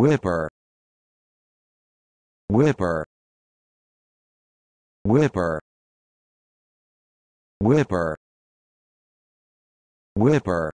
whipper whipper whipper whipper whipper